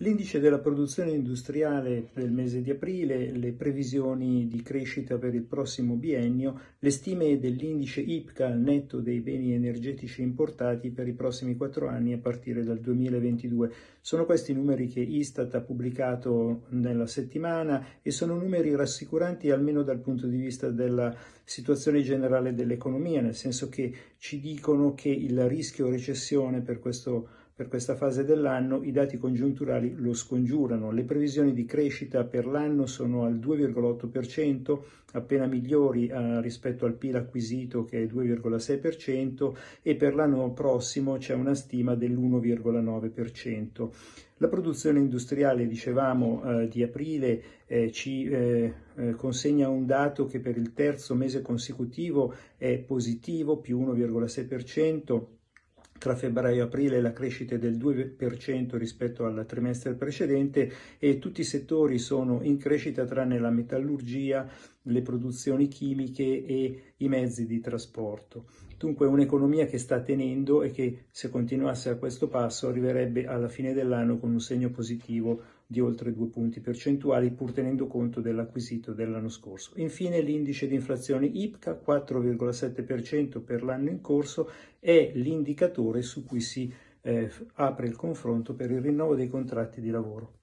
L'indice della produzione industriale del mese di aprile, le previsioni di crescita per il prossimo biennio, le stime dell'indice IPCA al netto dei beni energetici importati per i prossimi quattro anni a partire dal 2022. Sono questi i numeri che Istat ha pubblicato nella settimana e sono numeri rassicuranti almeno dal punto di vista della situazione generale dell'economia, nel senso che ci dicono che il rischio recessione per questo per questa fase dell'anno i dati congiunturali lo scongiurano, le previsioni di crescita per l'anno sono al 2,8%, appena migliori eh, rispetto al PIL acquisito che è 2,6% e per l'anno prossimo c'è una stima dell'1,9%. La produzione industriale, dicevamo, eh, di aprile eh, ci eh, eh, consegna un dato che per il terzo mese consecutivo è positivo, più 1,6% tra febbraio e aprile la crescita è del 2% rispetto al trimestre precedente e tutti i settori sono in crescita tranne la metallurgia, le produzioni chimiche e i mezzi di trasporto. Dunque un'economia che sta tenendo e che se continuasse a questo passo arriverebbe alla fine dell'anno con un segno positivo di oltre due punti percentuali pur tenendo conto dell'acquisito dell'anno scorso. Infine l'indice di inflazione IPCA 4,7% per l'anno in corso è l'indicatore su cui si eh, apre il confronto per il rinnovo dei contratti di lavoro.